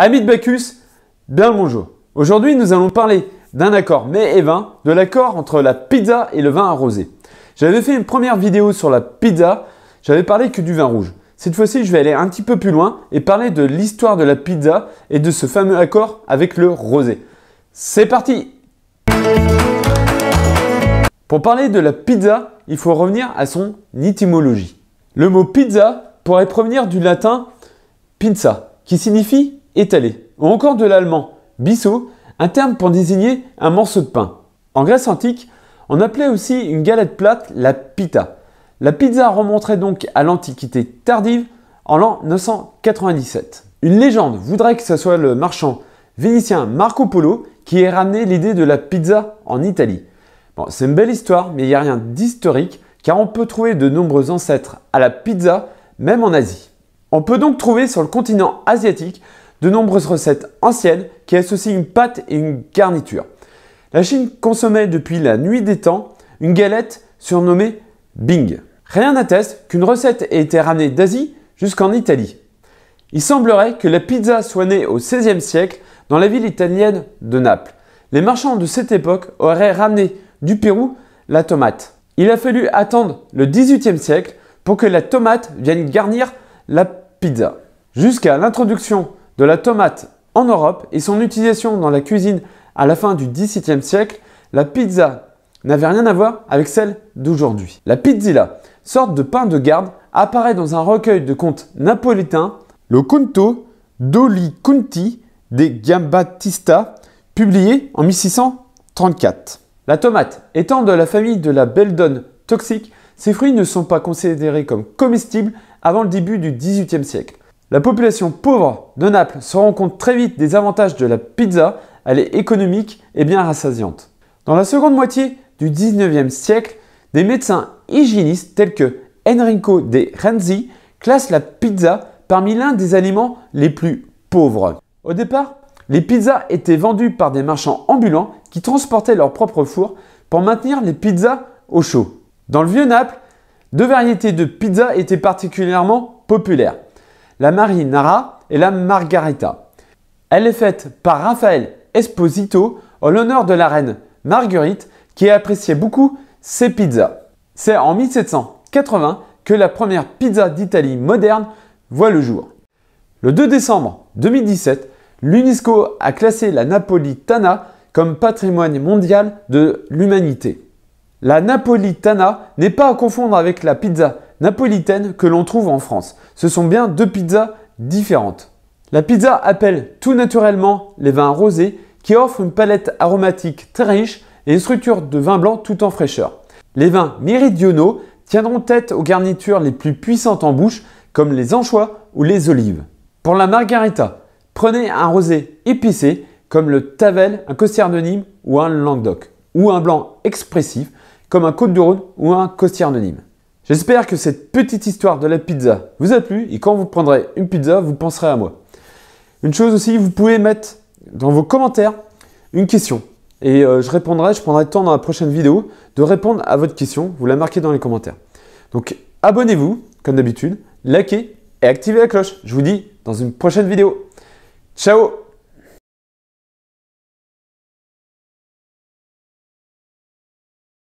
Amis de Bacchus, bien bonjour. Aujourd'hui, nous allons parler d'un accord mais et vin, de l'accord entre la pizza et le vin arrosé. J'avais fait une première vidéo sur la pizza, j'avais parlé que du vin rouge. Cette fois-ci, je vais aller un petit peu plus loin et parler de l'histoire de la pizza et de ce fameux accord avec le rosé. C'est parti Pour parler de la pizza, il faut revenir à son étymologie. Le mot pizza pourrait provenir du latin pizza, qui signifie ou encore de l'allemand bisso, un terme pour désigner un morceau de pain. En Grèce antique, on appelait aussi une galette plate la pita. La pizza remonterait donc à l'Antiquité tardive, en l'an 997. Une légende voudrait que ce soit le marchand vénitien Marco Polo qui ait ramené l'idée de la pizza en Italie. Bon, c'est une belle histoire, mais il n'y a rien d'historique, car on peut trouver de nombreux ancêtres à la pizza, même en Asie. On peut donc trouver sur le continent asiatique de nombreuses recettes anciennes qui associent une pâte et une garniture. La Chine consommait depuis la nuit des temps une galette surnommée Bing. Rien n'atteste qu'une recette ait été ramenée d'Asie jusqu'en Italie. Il semblerait que la pizza soit née au XVIe siècle dans la ville italienne de Naples. Les marchands de cette époque auraient ramené du Pérou la tomate. Il a fallu attendre le XVIIIe siècle pour que la tomate vienne garnir la pizza. Jusqu'à l'introduction de la tomate en Europe et son utilisation dans la cuisine à la fin du XVIIe siècle, la pizza n'avait rien à voir avec celle d'aujourd'hui. La pizzilla, sorte de pain de garde, apparaît dans un recueil de contes napolitains, le Conto doli Conti des Giambattista, publié en 1634. La tomate étant de la famille de la belledonne toxique, ses fruits ne sont pas considérés comme comestibles avant le début du XVIIIe siècle. La population pauvre de Naples se rend compte très vite des avantages de la pizza, elle est économique et bien rassasiante. Dans la seconde moitié du 19e siècle, des médecins hygiénistes tels que Enrico de Renzi classent la pizza parmi l'un des aliments les plus pauvres. Au départ, les pizzas étaient vendues par des marchands ambulants qui transportaient leurs propres four pour maintenir les pizzas au chaud. Dans le vieux Naples, deux variétés de pizzas étaient particulièrement populaires la Nara et la margarita. Elle est faite par Raphaël Esposito en l'honneur de la reine Marguerite qui appréciait beaucoup ses pizzas. C'est en 1780 que la première pizza d'Italie moderne voit le jour. Le 2 décembre 2017, l'UNESCO a classé la Napolitana comme patrimoine mondial de l'humanité. La Napolitana n'est pas à confondre avec la pizza napolitaine que l'on trouve en France. Ce sont bien deux pizzas différentes. La pizza appelle tout naturellement les vins rosés qui offrent une palette aromatique très riche et une structure de vin blanc tout en fraîcheur. Les vins méridionaux tiendront tête aux garnitures les plus puissantes en bouche comme les anchois ou les olives. Pour la margarita, prenez un rosé épicé comme le Tavel, un costier de ou un Languedoc, ou un blanc expressif comme un Côte du Rhône ou un costier de J'espère que cette petite histoire de la pizza vous a plu et quand vous prendrez une pizza, vous penserez à moi. Une chose aussi, vous pouvez mettre dans vos commentaires une question et euh, je répondrai, je prendrai le temps dans la prochaine vidéo de répondre à votre question. Vous la marquez dans les commentaires. Donc abonnez-vous, comme d'habitude, likez et activez la cloche. Je vous dis dans une prochaine vidéo. Ciao